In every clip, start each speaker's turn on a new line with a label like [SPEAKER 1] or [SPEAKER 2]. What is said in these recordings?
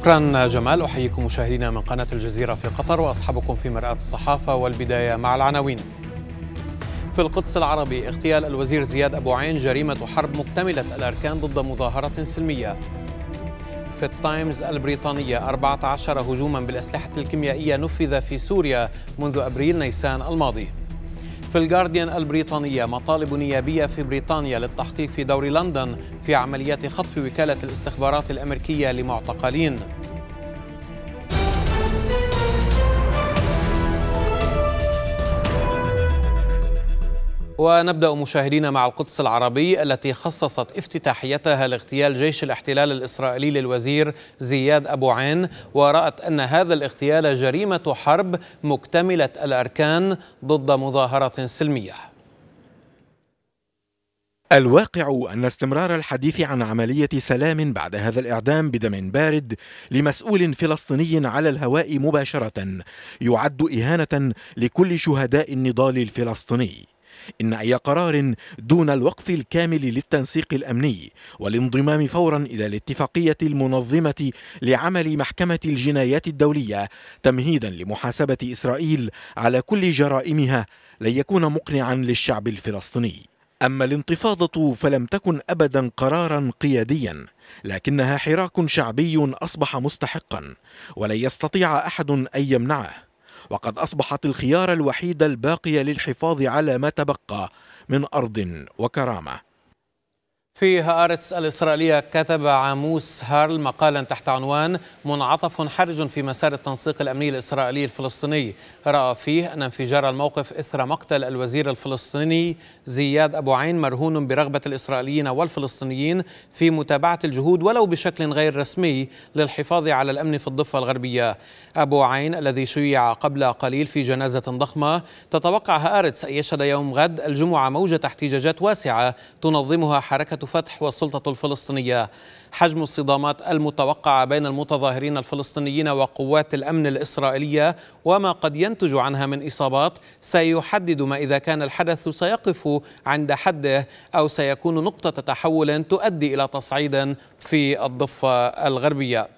[SPEAKER 1] شكرا جمال أحييكم مشاهدينا من قناة الجزيرة في قطر وأصحابكم في مرآة الصحافة والبداية مع العناوين في القدس العربي اغتيال الوزير زياد أبو عين جريمة حرب مكتملة الأركان ضد مظاهرة سلمية في التايمز البريطانية 14 هجوما بالأسلحة الكيميائية نفذ في سوريا منذ أبريل نيسان الماضي في الجارديان البريطانية مطالب نيابية في بريطانيا للتحقيق في دور لندن في عمليات خطف وكالة الاستخبارات الأمريكية لمعتقلين ونبدأ مشاهدينا مع القدس العربي التي خصصت افتتاحيتها لاغتيال جيش الاحتلال الإسرائيلي للوزير زياد أبو عين ورأت أن هذا الاغتيال جريمة حرب مكتملة الأركان ضد مظاهرة سلمية
[SPEAKER 2] الواقع أن استمرار الحديث عن عملية سلام بعد هذا الإعدام بدم بارد لمسؤول فلسطيني على الهواء مباشرة يعد إهانة لكل شهداء النضال الفلسطيني إن أي قرار دون الوقف الكامل للتنسيق الأمني والانضمام فورا إلى الاتفاقية المنظمة لعمل محكمة الجنايات الدولية تمهيدا لمحاسبة إسرائيل على كل جرائمها لن يكون مقنعا للشعب الفلسطيني أما الانتفاضة فلم تكن أبدا قرارا قياديا لكنها حراك شعبي أصبح مستحقا ولن يستطيع أحد أن يمنعه وقد أصبحت الخيار الوحيد الباقي للحفاظ على ما تبقى من أرض وكرامة
[SPEAKER 1] في هآرتس الإسرائيلية كتب عاموس هارل مقالا تحت عنوان منعطف حرج في مسار التنسيق الأمني الإسرائيلي الفلسطيني رأى فيه أن انفجار الموقف إثر مقتل الوزير الفلسطيني زياد أبو عين مرهون برغبة الإسرائيليين والفلسطينيين في متابعة الجهود ولو بشكل غير رسمي للحفاظ على الأمن في الضفة الغربية أبو عين الذي شيع قبل قليل في جنازة ضخمة تتوقع هآرتس أن يشهد يوم غد الجمعة موجة احتجاجات واسعة تنظمها حركة فتح والسلطة الفلسطينية حجم الصدامات المتوقعة بين المتظاهرين الفلسطينيين وقوات الأمن الإسرائيلية وما قد ينتج عنها من إصابات سيحدد ما إذا كان الحدث سيقف عند حده أو سيكون نقطة تحول تؤدي إلى تصعيد في الضفة الغربية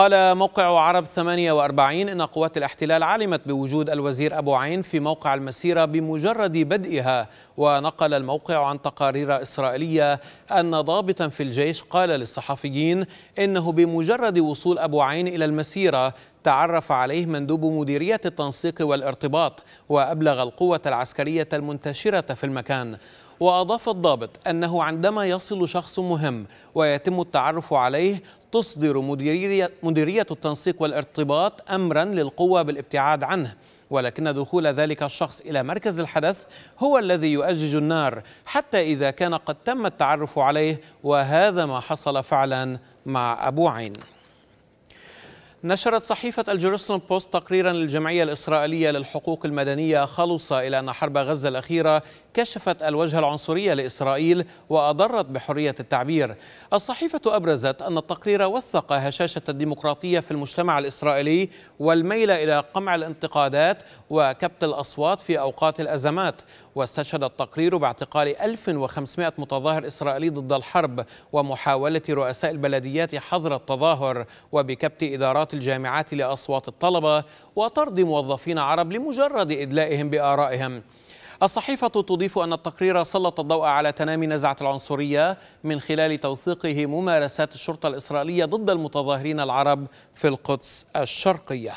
[SPEAKER 1] قال موقع عرب 48 إن قوات الاحتلال علمت بوجود الوزير أبو عين في موقع المسيرة بمجرد بدئها ونقل الموقع عن تقارير إسرائيلية أن ضابطا في الجيش قال للصحفيين إنه بمجرد وصول أبو عين إلى المسيرة تعرف عليه مندوب مديرية التنسيق والارتباط وأبلغ القوة العسكرية المنتشرة في المكان وأضاف الضابط أنه عندما يصل شخص مهم ويتم التعرف عليه تصدر مديرية, مديرية التنسيق والارتباط أمرا للقوة بالابتعاد عنه ولكن دخول ذلك الشخص إلى مركز الحدث هو الذي يؤجج النار حتى إذا كان قد تم التعرف عليه وهذا ما حصل فعلا مع أبو عين نشرت صحيفة الجيروسلم بوست تقريرا للجمعية الإسرائيلية للحقوق المدنية خلص إلى أن حرب غزة الأخيرة كشفت الوجه العنصرية لإسرائيل وأضرت بحرية التعبير الصحيفة أبرزت أن التقرير وثق هشاشة الديمقراطية في المجتمع الإسرائيلي والميل إلى قمع الانتقادات وكبت الأصوات في أوقات الأزمات واستشهد التقرير باعتقال 1500 متظاهر إسرائيلي ضد الحرب ومحاولة رؤساء البلديات حظر التظاهر وبكبت إدارات الجامعات لأصوات الطلبة وطرد موظفين عرب لمجرد إدلائهم بآرائهم الصحيفة تضيف أن التقرير سلط الضوء على تنامي نزعة العنصرية من خلال توثيقه ممارسات الشرطة الإسرائيلية ضد المتظاهرين العرب في القدس الشرقية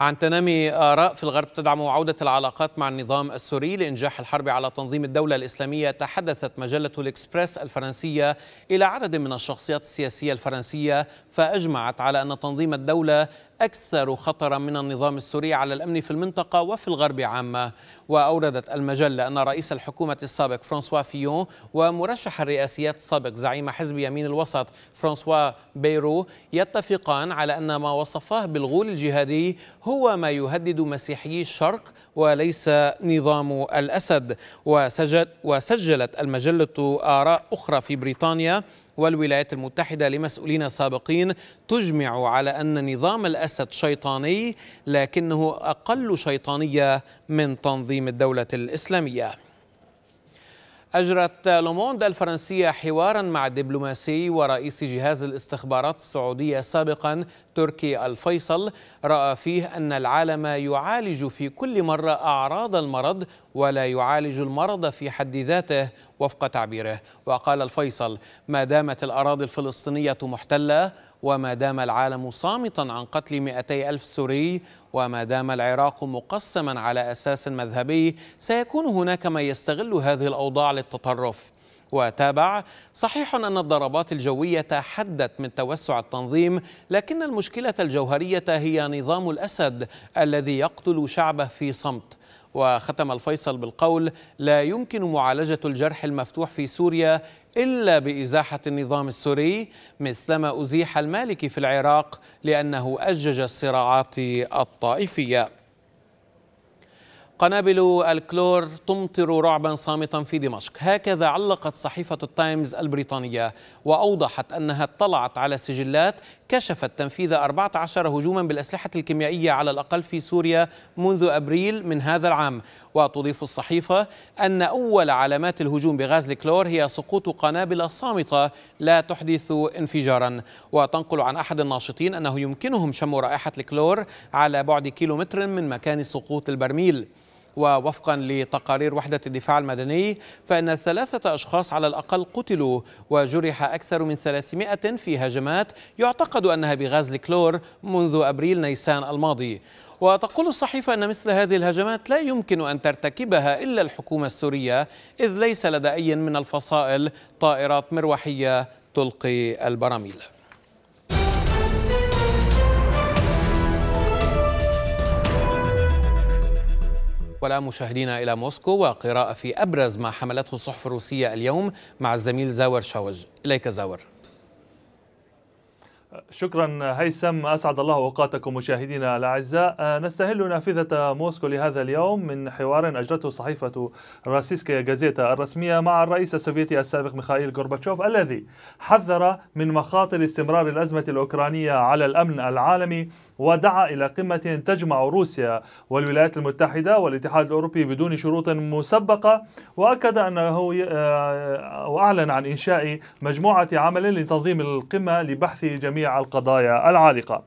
[SPEAKER 1] عن تنامي آراء في الغرب تدعم عودة العلاقات مع النظام السوري لإنجاح الحرب على تنظيم الدولة الإسلامية تحدثت مجلة الإكسبرس الفرنسية إلى عدد من الشخصيات السياسية الفرنسية فأجمعت على أن تنظيم الدولة أكثر خطرا من النظام السوري على الأمن في المنطقة وفي الغرب عامة وأوردت المجلة أن رئيس الحكومة السابق فرانسوا فيون ومرشح الرئاسيات السابق زعيم حزب يمين الوسط فرانسوا بيرو يتفقان على أن ما وصفاه بالغول الجهادي هو ما يهدد مسيحيي الشرق وليس نظام الأسد وسجل وسجلت المجلة آراء أخرى في بريطانيا والولايات المتحدة لمسؤولين سابقين تجمع على أن نظام الأسد شيطاني لكنه أقل شيطانية من تنظيم الدولة الإسلامية أجرت لوموند الفرنسية حوارا مع الدبلوماسي ورئيس جهاز الاستخبارات السعودية سابقا تركي الفيصل رأى فيه أن العالم يعالج في كل مرة أعراض المرض ولا يعالج المرض في حد ذاته وفق تعبيره وقال الفيصل ما دامت الأراضي الفلسطينية محتلة وما دام العالم صامتا عن قتل 200 ألف سوري وما دام العراق مقسما على أساس مذهبي سيكون هناك من يستغل هذه الأوضاع للتطرف وتابع صحيح أن الضربات الجوية حدت من توسع التنظيم لكن المشكلة الجوهرية هي نظام الأسد الذي يقتل شعبه في صمت وختم الفيصل بالقول لا يمكن معالجة الجرح المفتوح في سوريا إلا بإزاحة النظام السوري مثلما أزيح المالكي في العراق لأنه أجج الصراعات الطائفية قنابل الكلور تمطر رعبا صامتا في دمشق هكذا علقت صحيفة التايمز البريطانية وأوضحت أنها اطلعت على سجلات كشفت تنفيذ 14 هجوما بالأسلحة الكيميائية على الأقل في سوريا منذ أبريل من هذا العام وتضيف الصحيفة أن أول علامات الهجوم بغاز الكلور هي سقوط قنابل صامتة لا تحدث انفجارا وتنقل عن أحد الناشطين أنه يمكنهم شم رائحة الكلور على بعد كيلومتر من مكان سقوط البرميل ووفقا لتقارير وحدة الدفاع المدني فإن ثلاثة أشخاص على الأقل قتلوا وجرح أكثر من 300 في هجمات يعتقد أنها بغاز الكلور منذ أبريل نيسان الماضي وتقول الصحيفة أن مثل هذه الهجمات لا يمكن أن ترتكبها إلا الحكومة السورية إذ ليس لدى أي من الفصائل طائرات مروحية تلقي البراميل ولا مشاهدينا إلى موسكو وقراءة في
[SPEAKER 3] أبرز ما حملته الصحف الروسية اليوم مع الزميل زاور شاوج إليك زاور شكرا هيثم أسعد الله أوقاتكم مشاهدينا الأعزاء آه، نستهل نافذة موسكو لهذا اليوم من حوار أجرته صحيفة راسيسكيا جازيتا الرسمية مع الرئيس السوفيتي السابق ميخائيل غورباتشوف الذي حذر من مخاطر استمرار الأزمة الأوكرانية على الأمن العالمي ودعا إلى قمة تجمع روسيا والولايات المتحدة والاتحاد الأوروبي بدون شروط مسبقة وأكد أنه آه، وأعلن عن إنشاء مجموعة عمل لتنظيم القمة لبحث جميع القضايا العالقة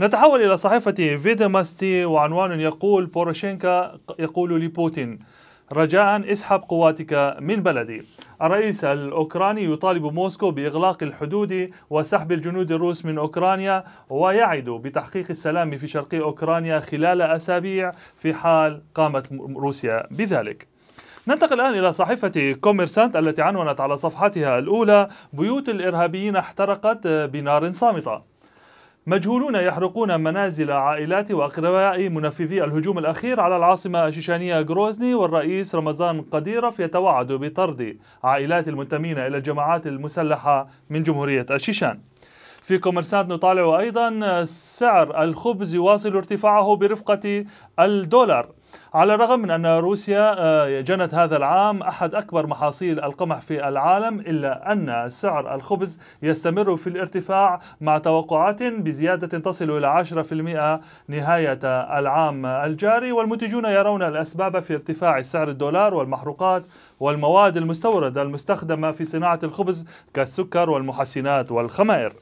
[SPEAKER 3] نتحول إلى صحيفة فيدماستي وعنوان يقول بوروشينكا يقول لبوتين رجاء اسحب قواتك من بلدي الرئيس الأوكراني يطالب موسكو بإغلاق الحدود وسحب الجنود الروس من أوكرانيا ويعد بتحقيق السلام في شرق أوكرانيا خلال أسابيع في حال قامت روسيا بذلك ننتقل الآن إلى صحيفة كوميرسانت التي عنونت على صفحتها الأولى بيوت الإرهابيين احترقت بنار صامتة مجهولون يحرقون منازل عائلات وأقرباء منفذي الهجوم الأخير على العاصمة الشيشانية غروزني والرئيس رمضان قديرف يتوعد بطرد عائلات المنتمين إلى الجماعات المسلحة من جمهورية الشيشان في كوميرسانت نطالع أيضا سعر الخبز يواصل ارتفاعه برفقة الدولار على الرغم من أن روسيا آه، جنت هذا العام أحد أكبر محاصيل القمح في العالم إلا أن سعر الخبز يستمر في الارتفاع مع توقعات بزيادة تصل إلى 10% نهاية العام الجاري والمنتجون يرون الأسباب في ارتفاع سعر الدولار والمحروقات والمواد المستوردة المستخدمة في صناعة الخبز كالسكر والمحسنات والخمائر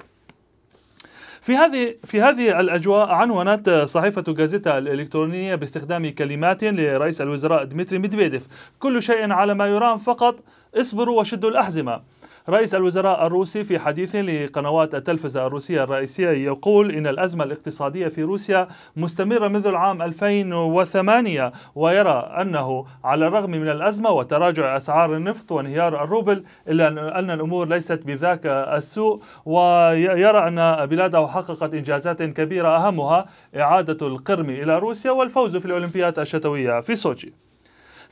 [SPEAKER 3] في هذه في هذه الاجواء عنونت صحيفه غازيتا الالكترونيه باستخدام كلمات لرئيس الوزراء ديمتري ميدفيديف كل شيء على ما يرام فقط اصبروا وشدوا الاحزمه رئيس الوزراء الروسي في حديث لقنوات التلفزة الروسية الرئيسية يقول إن الأزمة الاقتصادية في روسيا مستمرة منذ العام 2008 ويرى أنه على الرغم من الأزمة وتراجع أسعار النفط وانهيار الروبل إلا أن الأمور ليست بذاك السوء ويرى أن بلاده حققت إنجازات كبيرة أهمها إعادة القرم إلى روسيا والفوز في الأولمبياد الشتوية في سوتشي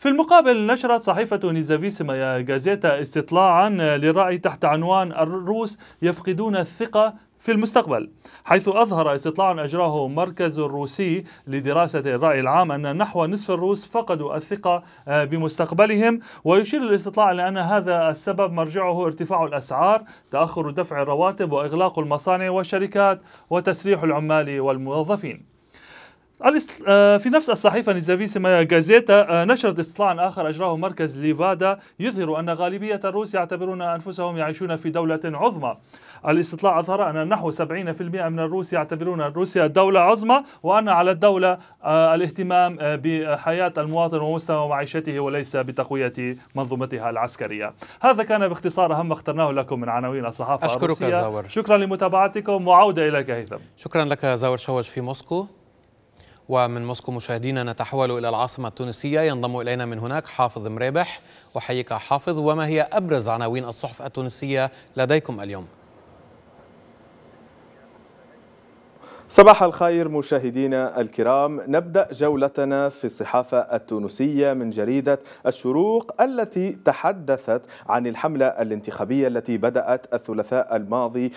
[SPEAKER 3] في المقابل نشرت صحيفة نيزافيسما جازيتا استطلاعا للرأي تحت عنوان الروس يفقدون الثقة في المستقبل حيث أظهر استطلاع أجراه مركز الروسي لدراسة الرأي العام أن نحو نصف الروس فقدوا الثقة آه، بمستقبلهم ويشير الاستطلاع إلى أن هذا السبب مرجعه ارتفاع الأسعار تأخر دفع الرواتب وإغلاق المصانع والشركات وتسريح العمال والموظفين آه، في نفس الصحيفة نيزافيسيما جازيتا آه، نشرت استطلاعا آخر أجراه مركز ليفادا يظهر أن غالبية الروس يعتبرون أنفسهم يعيشون في دولة عظمى الاستطلاع أظهر أن نحو 70% من الروس يعتبرون روسيا دولة عظمى وأن على الدولة آه، الاهتمام بحياة المواطن ومستوى معيشته وليس بتقوية منظومتها العسكرية هذا كان باختصار أهم اخترناه لكم من عناوين الصحافة أشكرك الروسية زاور. شكرا لمتابعتكم وعودة إليك هيثم شكرا لك زاور شوج في موسكو
[SPEAKER 1] ومن موسكو مشاهدينا نتحول إلى العاصمة التونسية ينضم إلينا من هناك حافظ مرابح أحييك حافظ وما هي أبرز عناوين الصحف التونسية لديكم اليوم؟
[SPEAKER 4] صباح الخير مشاهدينا الكرام نبدأ جولتنا في الصحافة التونسية من جريدة الشروق التي تحدثت عن الحملة الانتخابية التي بدأت الثلاثاء الماضي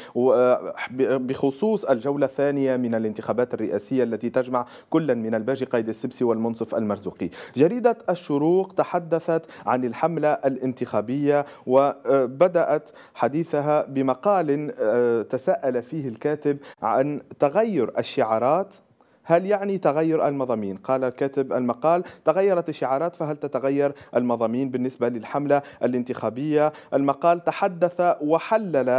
[SPEAKER 4] بخصوص الجولة الثانية من الانتخابات الرئاسية التي تجمع كلا من الباجي قيد السبسي والمنصف المرزوقي جريدة الشروق تحدثت عن الحملة الانتخابية وبدأت حديثها بمقال آه، تساءل فيه الكاتب عن تغير تغير الشعارات هل يعني تغير المضامين؟ قال الكاتب المقال تغيرت الشعارات فهل تتغير المضامين بالنسبة للحملة الانتخابية؟ المقال تحدث وحلل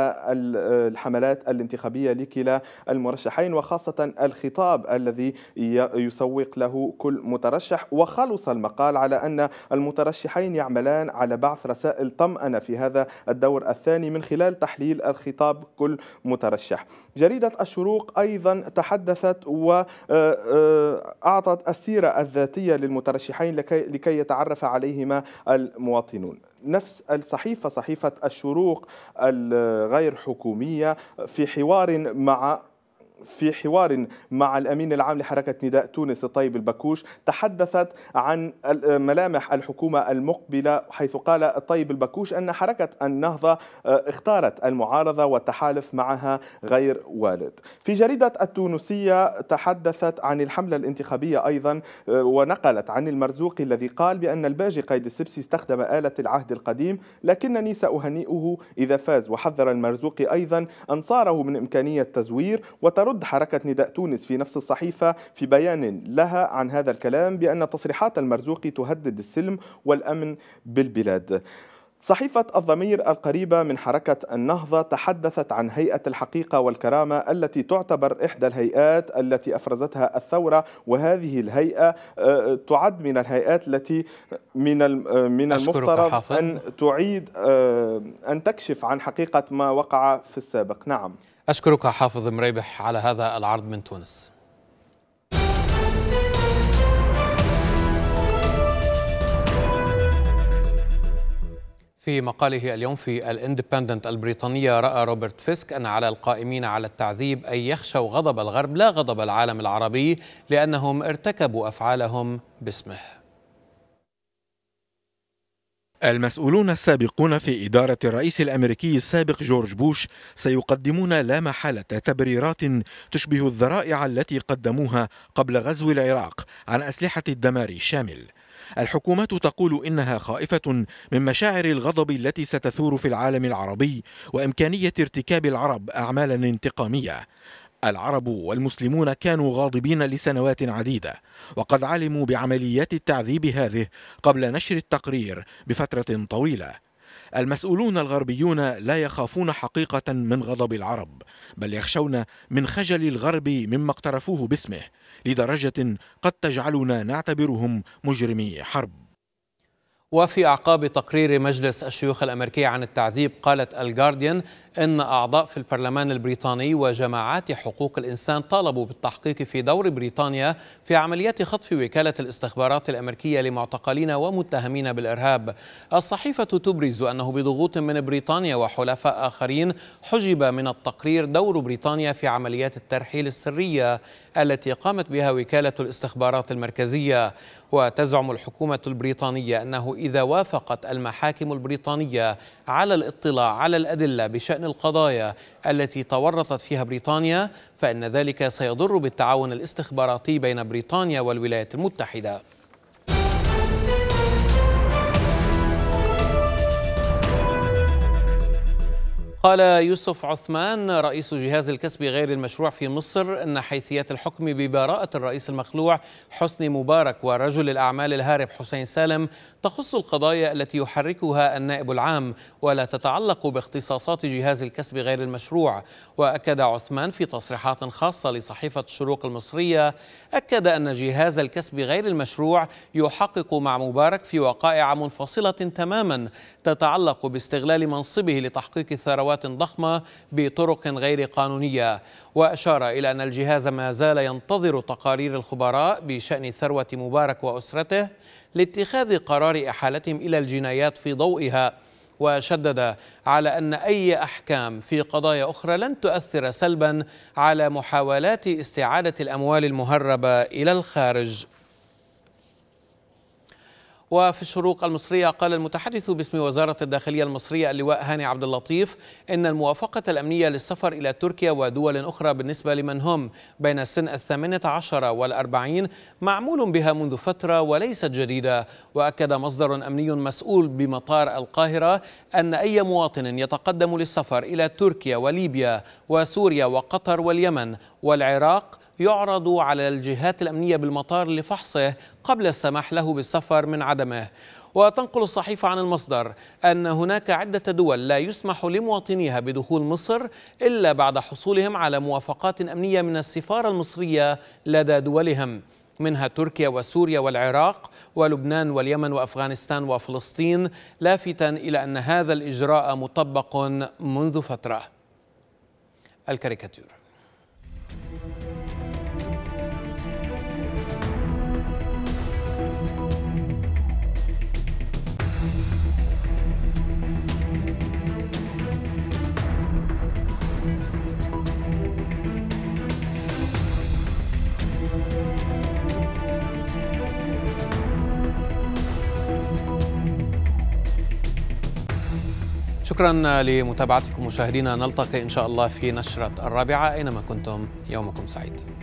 [SPEAKER 4] الحملات الانتخابية لكلا المرشحين وخاصة الخطاب الذي يسوق له كل مترشح وخلص المقال على أن المترشحين يعملان على بعث رسائل طمأنة في هذا الدور الثاني من خلال تحليل الخطاب كل مترشح جريدة الشروق أيضا تحدثت و أه، أه، أعطت السيرة الذاتية للمترشحين لكي يتعرف عليهما المواطنون نفس الصحيفة صحيفة الشروق الغير حكومية في حوار مع في حوار مع الامين العام لحركه نداء تونس طيب البكوش تحدثت عن ملامح الحكومه المقبله حيث قال طيب البكوش ان حركه النهضه آه، اختارت المعارضه والتحالف معها غير والد. في جريده التونسيه تحدثت عن الحمله الانتخابيه ايضا آه، ونقلت عن المرزوق الذي قال بان الباجي قيد السبسي استخدم اله العهد القديم لكنني ساهنئه اذا فاز وحذر المرزوقي ايضا انصاره من امكانيه تزوير وتر ترد حركة نداء تونس في نفس الصحيفة في بيان لها عن هذا الكلام بأن تصريحات المرزوقي تهدد السلم والأمن بالبلاد صحيفة الضمير القريبة من حركة النهضة تحدثت عن هيئة الحقيقة والكرامة التي تعتبر إحدى الهيئات التي أفرزتها الثورة وهذه الهيئة آه، تعد من الهيئات التي من آه، من المفترض أن تعيد آه، أن تكشف عن حقيقة ما وقع في السابق نعم
[SPEAKER 1] أشكرك حافظ مريبح على هذا العرض من تونس في مقاله اليوم في الاندبندنت البريطانية رأى روبرت فيسك أن على القائمين على التعذيب أن يخشوا غضب الغرب لا غضب العالم العربي لأنهم ارتكبوا أفعالهم باسمه
[SPEAKER 2] المسؤولون السابقون في إدارة الرئيس الأمريكي السابق جورج بوش سيقدمون لا محالة تبريرات تشبه الذرائع التي قدموها قبل غزو العراق عن أسلحة الدمار الشامل. الحكومات تقول انها خائفه من مشاعر الغضب التي ستثور في العالم العربي وامكانيه ارتكاب العرب اعمالا انتقاميه العرب والمسلمون كانوا غاضبين لسنوات عديدة وقد علموا بعمليات التعذيب هذه قبل نشر التقرير بفترة طويلة المسؤولون الغربيون لا يخافون حقيقة من غضب العرب بل يخشون من خجل الغرب مما اقترفوه باسمه لدرجة قد تجعلنا نعتبرهم مجرمي حرب
[SPEAKER 1] وفي أعقاب تقرير مجلس الشيوخ الأمريكي عن التعذيب قالت الجارديان إن أعضاء في البرلمان البريطاني وجماعات حقوق الإنسان طالبوا بالتحقيق في دور بريطانيا في عمليات خطف وكالة الاستخبارات الأمريكية لمعتقلين ومتهمين بالإرهاب الصحيفة تبرز أنه بضغوط من بريطانيا وحلفاء آخرين حجب من التقرير دور بريطانيا في عمليات الترحيل السرية التي قامت بها وكالة الاستخبارات المركزية وتزعم الحكومة البريطانية أنه إذا وافقت المحاكم البريطانية على الاطلاع على الأدلة بشأن القضايا التي تورطت فيها بريطانيا فإن ذلك سيضر بالتعاون الاستخباراتي بين بريطانيا والولايات المتحدة قال يوسف عثمان رئيس جهاز الكسب غير المشروع في مصر أن حيثيات الحكم ببراءة الرئيس المخلوع حسني مبارك ورجل الأعمال الهارب حسين سالم تخص القضايا التي يحركها النائب العام ولا تتعلق باختصاصات جهاز الكسب غير المشروع وأكد عثمان في تصريحات خاصة لصحيفة الشروق المصرية أكد أن جهاز الكسب غير المشروع يحقق مع مبارك في وقائع منفصلة تماما تتعلق باستغلال منصبه لتحقيق الثروات ثروات ضخمة بطرق غير قانونية وأشار إلى أن الجهاز ما زال ينتظر تقارير الخبراء بشأن ثروة مبارك وأسرته لاتخاذ قرار إحالتهم إلى الجنايات في ضوئها وشدد على ان اي احكام في قضايا اخرى لن تؤثر سلبا على محاولات استعاده الاموال المهربه الى الخارج وفي الشروق المصرية قال المتحدث باسم وزارة الداخلية المصرية اللواء هاني عبد اللطيف إن الموافقة الأمنية للسفر إلى تركيا ودول أخرى بالنسبة لمن هم بين السن الثامنة عشر والأربعين معمول بها منذ فترة وليست جديدة وأكد مصدر أمني مسؤول بمطار القاهرة أن أي مواطن يتقدم للسفر إلى تركيا وليبيا وسوريا وقطر واليمن والعراق يعرض على الجهات الأمنية بالمطار لفحصه قبل السماح له بالسفر من عدمه وتنقل الصحيفة عن المصدر أن هناك عدة دول لا يسمح لمواطنيها بدخول مصر إلا بعد حصولهم على موافقات أمنية من السفارة المصرية لدى دولهم منها تركيا وسوريا والعراق ولبنان واليمن وأفغانستان وفلسطين لافتا إلى أن هذا الإجراء مطبق منذ فترة الكاريكاتير شكرا لمتابعتكم مشاهدينا نلتقي إن شاء الله في نشرة الرابعة أينما كنتم يومكم سعيد